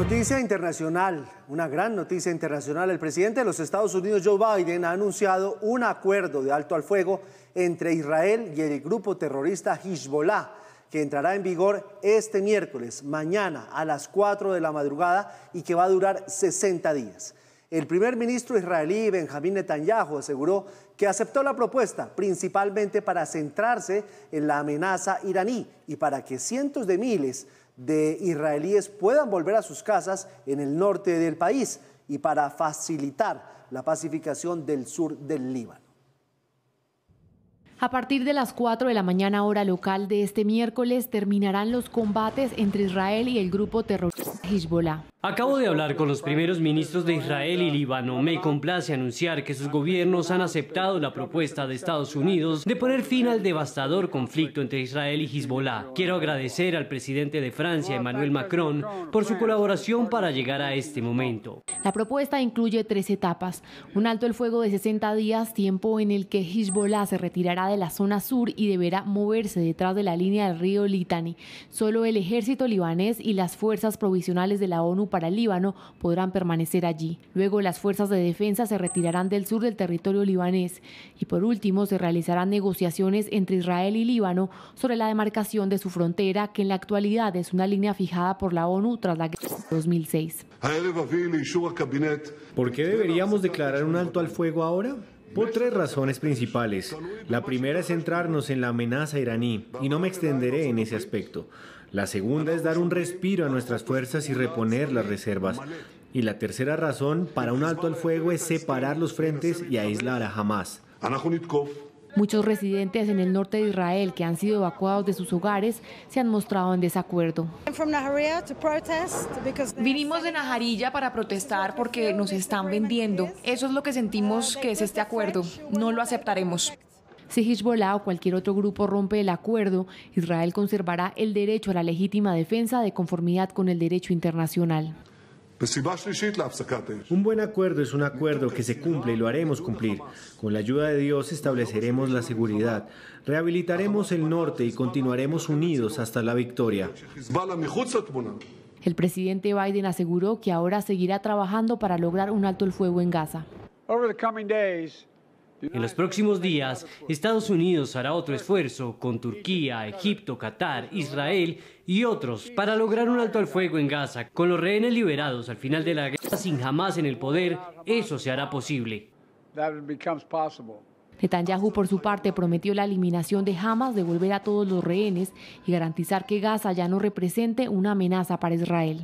Noticia internacional, una gran noticia internacional. El presidente de los Estados Unidos, Joe Biden, ha anunciado un acuerdo de alto al fuego entre Israel y el grupo terrorista Hezbollah, que entrará en vigor este miércoles, mañana, a las 4 de la madrugada y que va a durar 60 días. El primer ministro israelí Benjamín Netanyahu aseguró que aceptó la propuesta principalmente para centrarse en la amenaza iraní y para que cientos de miles de israelíes puedan volver a sus casas en el norte del país y para facilitar la pacificación del sur del Líbano. A partir de las 4 de la mañana hora local de este miércoles terminarán los combates entre Israel y el grupo terrorista Hezbollah. Acabo de hablar con los primeros ministros de Israel y Líbano. Me complace anunciar que sus gobiernos han aceptado la propuesta de Estados Unidos de poner fin al devastador conflicto entre Israel y Hezbollah. Quiero agradecer al presidente de Francia, Emmanuel Macron, por su colaboración para llegar a este momento. La propuesta incluye tres etapas. Un alto el fuego de 60 días, tiempo en el que Hezbollah se retirará de la zona sur y deberá moverse detrás de la línea del río Litani. Solo el ejército libanés y las fuerzas provisionales de la ONU para el Líbano podrán permanecer allí. Luego las fuerzas de defensa se retirarán del sur del territorio libanés y por último se realizarán negociaciones entre Israel y Líbano sobre la demarcación de su frontera que en la actualidad es una línea fijada por la ONU tras la guerra de 2006. ¿Por qué deberíamos declarar un alto al fuego ahora? Por tres razones principales. La primera es centrarnos en la amenaza iraní, y no me extenderé en ese aspecto. La segunda es dar un respiro a nuestras fuerzas y reponer las reservas. Y la tercera razón para un alto al fuego es separar los frentes y aislar a Hamas. Muchos residentes en el norte de Israel que han sido evacuados de sus hogares se han mostrado en desacuerdo. Vinimos de Najarilla para protestar porque nos están vendiendo. Eso es lo que sentimos que es este acuerdo. No lo aceptaremos. Si Hezbollah o cualquier otro grupo rompe el acuerdo, Israel conservará el derecho a la legítima defensa de conformidad con el derecho internacional. Un buen acuerdo es un acuerdo que se cumple y lo haremos cumplir. Con la ayuda de Dios estableceremos la seguridad, rehabilitaremos el norte y continuaremos unidos hasta la victoria. El presidente Biden aseguró que ahora seguirá trabajando para lograr un alto el fuego en Gaza. En los próximos días, Estados Unidos hará otro esfuerzo con Turquía, Egipto, Qatar, Israel y otros para lograr un alto al fuego en Gaza. Con los rehenes liberados al final de la guerra sin jamás en el poder, eso se hará posible. Netanyahu, por su parte, prometió la eliminación de Hamas, devolver a todos los rehenes y garantizar que Gaza ya no represente una amenaza para Israel.